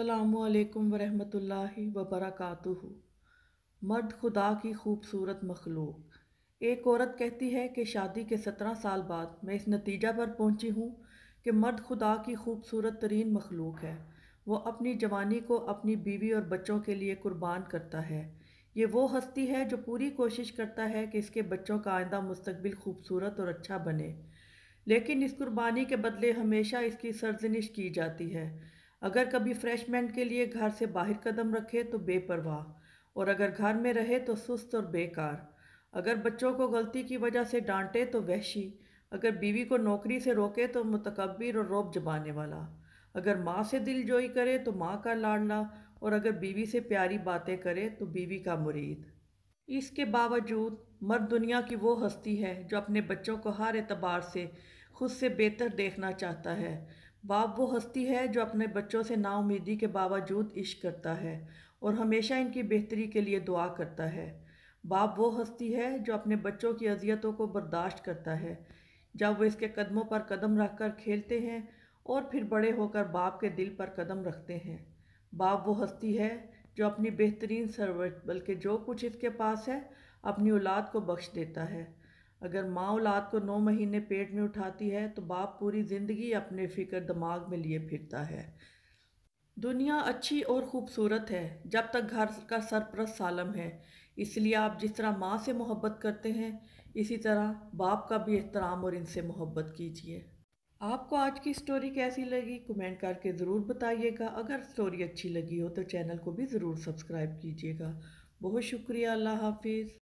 अल्लाम वरहल वबरकातुहु मर्द खुदा की खूबसूरत मखलूक एक औरत कहती है कि शादी के सत्रह साल बाद मैं इस नतीजा पर पहुंची हूं कि मर्द खुदा की खूबसूरत तरीन मखलूक है वो अपनी जवानी को अपनी बीवी और बच्चों के लिए कुर्बान करता है ये वो हस्ती है जो पूरी कोशिश करता है कि इसके बच्चों का आइंदा मुस्तबिल खूबसूरत और अच्छा बने लेकिन इस कुर्बानी के बदले हमेशा इसकी सरजनिश की जाती है अगर कभी फ्रेशमैन के लिए घर से बाहर कदम रखे तो बेपरवाह और अगर घर में रहे तो सुस्त और बेकार अगर बच्चों को गलती की वजह से डांटे तो वहशी अगर बीवी को नौकरी से रोके तो मतकबर और रोब जबाने वाला अगर माँ से दिल जोई करे तो माँ का लाडला और अगर बीवी से प्यारी बातें करे तो बीवी का मुरीद इसके बावजूद मर्द दुनिया की वो हस्ती है जो अपने बच्चों को हर एतबार से खुद से बेहतर देखना चाहता है बाप वो हस्ती है जो अपने बच्चों से नाउमीदी के बावजूद इश्क करता है और हमेशा इनकी बेहतरी के लिए दुआ करता है बाप वो हस्ती है जो अपने बच्चों की अजियतों को बर्दाश्त करता है जब वो इसके कदमों पर कदम रख कर खेलते हैं और फिर बड़े होकर बाप के दिल पर कदम रखते हैं बाप वो हस्ती है जो अपनी बेहतरीन सरवत बल्कि जो कुछ इसके पास है अपनी औलाद को बख्श देता है अगर माँ औलाद को नौ महीने पेट में उठाती है तो बाप पूरी ज़िंदगी अपने फ़िक्र दिमाग में लिए फिरता है दुनिया अच्छी और ख़ूबसूरत है जब तक घर का सरप्रस्त सालम है इसलिए आप जिस तरह माँ से मोहब्बत करते हैं इसी तरह बाप का भी एहतराम और इनसे मोहब्बत कीजिए आपको आज की स्टोरी कैसी लगी कमेंट करके ज़रूर बताइएगा अगर स्टोरी अच्छी लगी हो तो चैनल को भी ज़रूर सब्सक्राइब कीजिएगा बहुत शुक्रिया अल्लाह हाफिज़